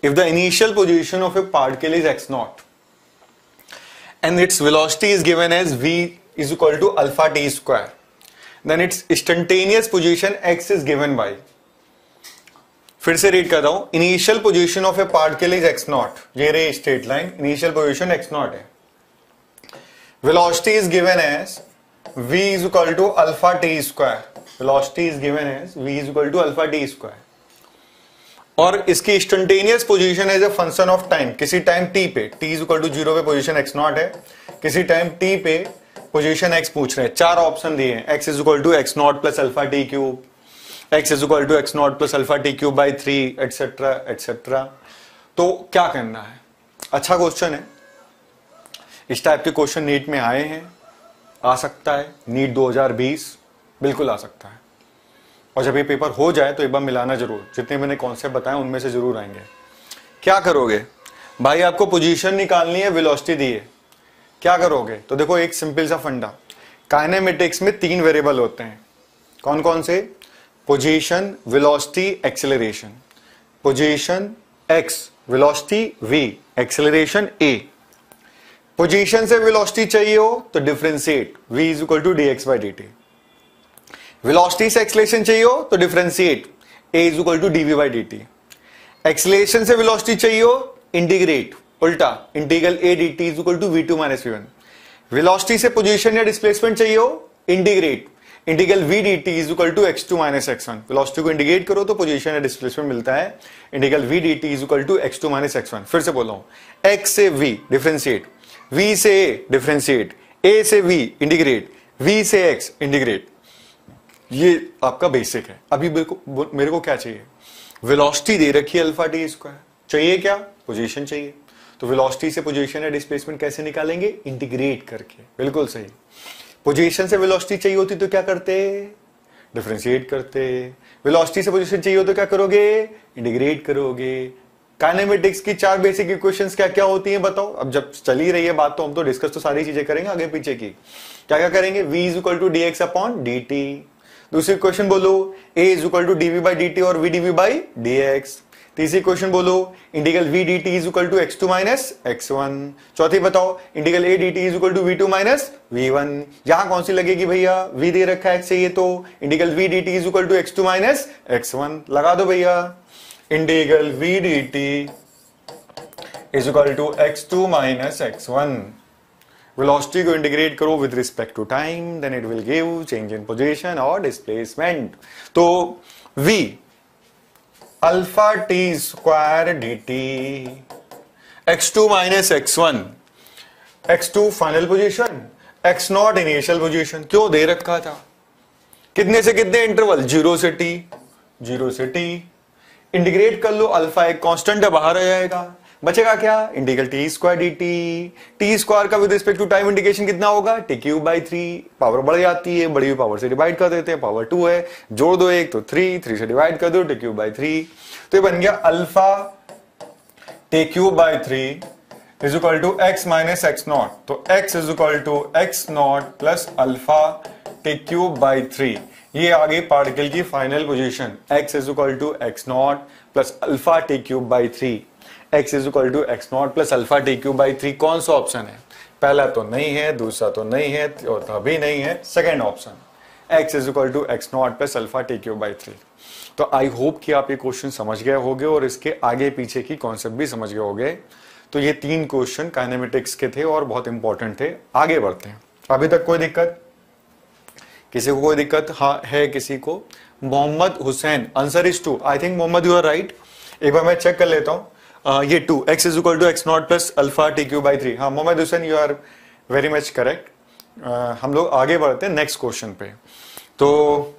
if the initial position of a particle is x naught and its velocity is given as v is equal to alpha t square then its instantaneous position x is given by फिर से read कर रहा हूं initial position of a particle is x naught ये रे straight line initial position x naught है velocity is given as v is equal to alpha t square velocity is given as v is equal to alpha t square और इसकी instantaneous position as a function of time किसी time t पे t is to zero पे position x naught है किसी time t पे position x पूछ रहे हैं चार ऑप्शन दिए हैं x is equal to x naught plus alpha t cube x is equal to x naught plus alpha t cube by three etcetera etcetera तो क्या करना है अच्छा क्वेश्चन है इस टाइप के क्वेश्चन नीट में आए हैं आ सकता है नीट 2020 बिल्कुल आ सकता है और जब ये पेपर हो जाए तो एक बार मिलाना जरूर जितने मैंने कॉन्सेप्ट बताए उनमें से जरूर आएंगे क्या करोगे भाई आपको पोजीशन निकालनी है वेलोसिटी दी है क्या करोगे तो देखो एक सिंपल सा फंडा काइनेमेटिक्स में तीन वेरिएबल होते हैं कौन कौन से position velocity acceleration position x velocity v acceleration a position से वेलोसिटी चाहिए हो तो differentiate v is equal to d x by d t velocity से एक्सलेशन चाहिए हो तो differentiate a is equal to d v by d t acceleration से velocity चाहिए हो इंटीग्रेट उल्टा integral a d t is equal to v two minus v one velocity से position या डिस्प्लेसमेंट चाहिए हो integrate integral v d t is equal to x two minus x one velocity को integrate करो तो position या displacement मिलता है integral v d t is equal to x two minus x one फिर से बोल रहा हूं एक्स से वी डिफ्रेंशिएट वी से डिफ्रेंशिएट ए से वी इंटीग्रेट वी से एक्स इंटीग्रेट ये आपका बेसिक है अभी मेरे को मेरे को क्या चाहिए वेलोसिटी दे रखी है अल्फा डी स्क्वायर चाहिए क्या पोजीशन चाहिए तो वेलोसिटी से पोजीशन या डिस्प्लेसमेंट कैसे निकालेंगे इंटीग्रेट करके बिल्कुल सही पोजीशन से वेलोसिटी चाहिए होती तो क्या करते डिफ्रेंशिएट करते वेलोसिटी से पोजीशन चाहिए हो तो क्या करोगे इंटीग्रेट करोगे काइनेमेटिक्स की चार बेसिक इक्वेशंस क्या क्या होती हैं बताओ अब जब चली रही है बात तो हम तो डिस्कस तो सारी चीजें करेंगे आगे पीछे की क्या क्या करेंगे v is equal to d x upon d t दूसरी क्वेश्चन बोलो a is equal to d v by d t और v d v by d x तीसरी क्वेश्चन बोलो integral v d t is equal to x two minus x one चौथी बताओ integral a d t is equal to v two minus v one यहां कौन सी लगेगी भैया we दे रखा है एक्स ये तो integral v d t is equal to x two minus x one लगा दो भैया integral v d t is equal to x two minus x one velocity को इंटीग्रेट करो with respect to time then it will give change in position और displacement तो v alpha t square d t x two minus x one x two final position x naught initial position क्यों दे रखा था कितने से कितने interval zero से t zero से टी इंटीग्रेट कर लो अल्फा एक कांस्टेंट है बाहर आ जाएगा बचेगा क्या integral t square d t t square का with respect to time integration कितना होगा t cube by three power बढ़ जाती है बड़ी हुई पावर से डिवाइड कर देते हैं पावर टू है जोड़ दो एक तो थ्री थ्री से डिवाइड कर दो टी क्यू बाई थ्री तो ये बन गया alpha t cube by three is equal to x minus x naught तो x is equal to x naught plus alpha t cube by three ये आ गई पार्टिकल की final position x is equal to x naught plus alpha t cube by three x is equal to x naught plus alpha t cube by three कौन सा option है पहला तो नहीं है दूसरा तो नहीं है चौथा भी नहीं है second option x is equal to x naught plus alpha t cube by three तो आई होप कि आप ये क्वेश्चन समझ गए होंगे और इसके आगे पीछे की कॉन्सेप्ट भी समझ गए होंगे तो ये तीन क्वेश्चन काइनेमेटिक्स के थे और बहुत इंपॉर्टेंट थे आगे बढ़ते हैं अभी तक कोई दिक्कत किसी को कोई दिक्कत है किसी को Mohammad Hussain answer is two I think Mohammad you are right एक बार मैं चेक कर लेता हूँ uh, ये two x is equal to x naught plus alpha t cube by three हाँ Mohammad Hussain you are very much correct हम लोग आगे बढ़ते हैं नेक्स्ट क्वेश्चन पे तो